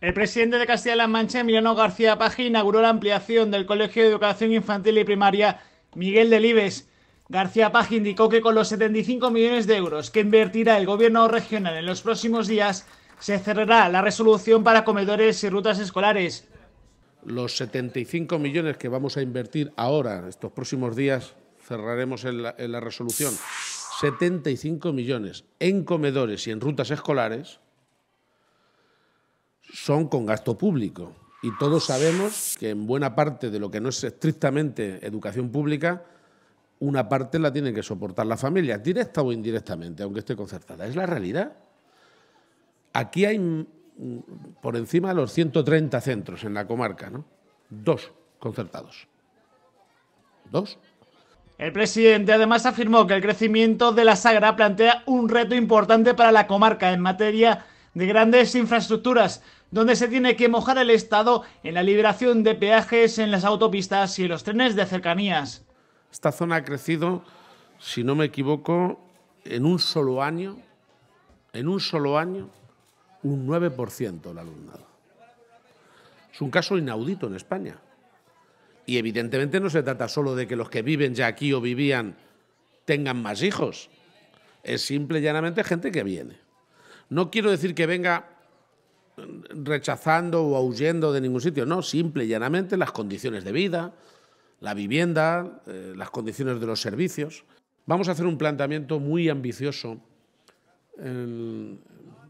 El presidente de Castilla-La Mancha, Emiliano García Paje, inauguró la ampliación del Colegio de Educación Infantil y Primaria Miguel Delibes. García Paji indicó que con los 75 millones de euros que invertirá el gobierno regional en los próximos días, se cerrará la resolución para comedores y rutas escolares. Los 75 millones que vamos a invertir ahora, estos próximos días, cerraremos en la resolución. 75 millones en comedores y en rutas escolares son con gasto público. Y todos sabemos que en buena parte de lo que no es estrictamente educación pública, una parte la tienen que soportar las familias, directa o indirectamente, aunque esté concertada. Es la realidad. Aquí hay mm, por encima de los 130 centros en la comarca, ¿no? Dos concertados. Dos el presidente además afirmó que el crecimiento de la Sagra plantea un reto importante para la comarca en materia de grandes infraestructuras, donde se tiene que mojar el Estado en la liberación de peajes en las autopistas y en los trenes de cercanías. Esta zona ha crecido, si no me equivoco, en un solo año, en un solo año, un 9% la alumnado. Es un caso inaudito en España. Y evidentemente no se trata solo de que los que viven ya aquí o vivían tengan más hijos. Es simple y llanamente gente que viene. No quiero decir que venga rechazando o huyendo de ningún sitio, no, simple y llanamente las condiciones de vida, la vivienda, eh, las condiciones de los servicios. Vamos a hacer un planteamiento muy ambicioso,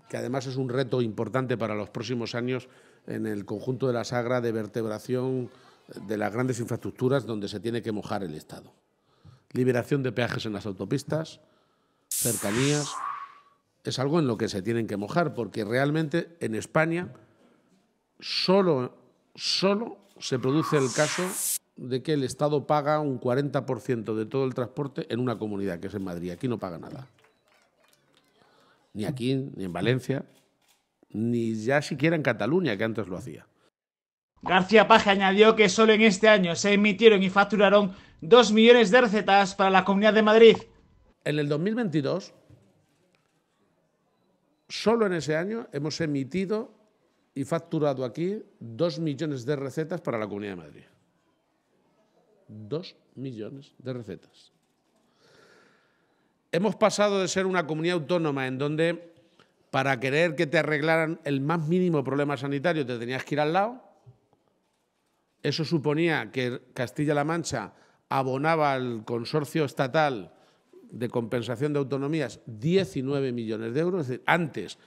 que además es un reto importante para los próximos años en el conjunto de la sagra de vertebración de las grandes infraestructuras donde se tiene que mojar el Estado. Liberación de peajes en las autopistas, cercanías, es algo en lo que se tienen que mojar, porque realmente en España solo, solo se produce el caso de que el Estado paga un 40% de todo el transporte en una comunidad, que es en Madrid. Aquí no paga nada. Ni aquí, ni en Valencia, ni ya siquiera en Cataluña, que antes lo hacía. García Paje añadió que solo en este año se emitieron y facturaron 2 millones de recetas para la Comunidad de Madrid. En el 2022 solo en ese año hemos emitido y facturado aquí dos millones de recetas para la Comunidad de Madrid. Dos millones de recetas. Hemos pasado de ser una comunidad autónoma en donde para querer que te arreglaran el más mínimo problema sanitario te tenías que ir al lado. Eso suponía que Castilla-La Mancha abonaba al consorcio estatal de compensación de autonomías 19 millones de euros. Es decir, antes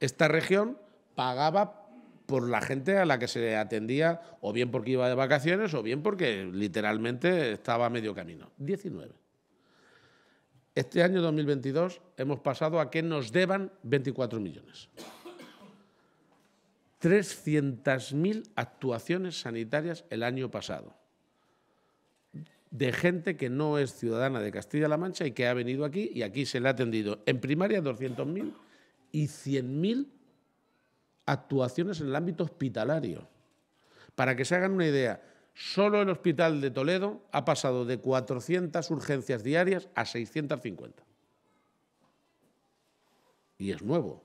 esta región pagaba por la gente a la que se atendía, o bien porque iba de vacaciones, o bien porque literalmente estaba a medio camino. 19. Este año 2022 hemos pasado a que nos deban 24 millones. 300.000 actuaciones sanitarias el año pasado de gente que no es ciudadana de Castilla-La Mancha y que ha venido aquí y aquí se le ha atendido en primaria 200.000 y 100.000 actuaciones en el ámbito hospitalario. Para que se hagan una idea, solo el hospital de Toledo ha pasado de 400 urgencias diarias a 650. Y es nuevo.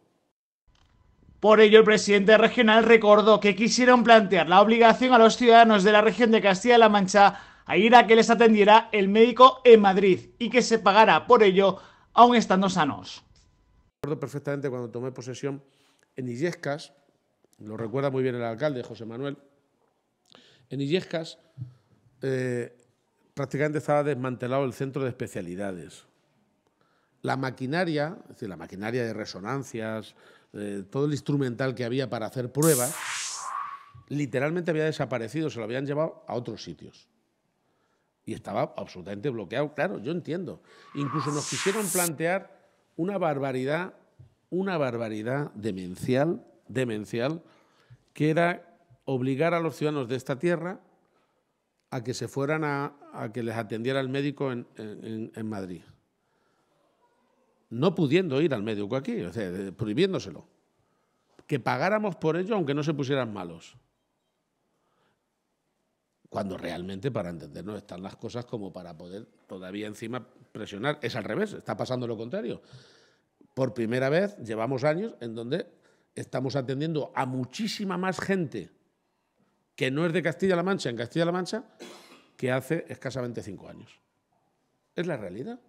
Por ello, el presidente regional recordó que quisieron plantear la obligación a los ciudadanos de la región de Castilla-La Mancha ir a que les atendiera el médico en Madrid y que se pagara por ello aún estando sanos. Recuerdo perfectamente cuando tomé posesión en Illescas, lo recuerda muy bien el alcalde José Manuel, en Illescas eh, prácticamente estaba desmantelado el centro de especialidades. La maquinaria, es decir, la maquinaria de resonancias, eh, todo el instrumental que había para hacer pruebas, literalmente había desaparecido, se lo habían llevado a otros sitios y estaba absolutamente bloqueado. Claro, yo entiendo. Incluso nos quisieron plantear una barbaridad, una barbaridad demencial, demencial, que era obligar a los ciudadanos de esta tierra a que se fueran a, que les atendiera el médico en, Madrid. No pudiendo ir al médico aquí, prohibiéndoselo. Que pagáramos por ello aunque no se pusieran malos cuando realmente para entendernos están las cosas como para poder todavía encima presionar. Es al revés, está pasando lo contrario. Por primera vez llevamos años en donde estamos atendiendo a muchísima más gente que no es de Castilla-La Mancha en Castilla-La Mancha que hace escasamente cinco años. Es la realidad.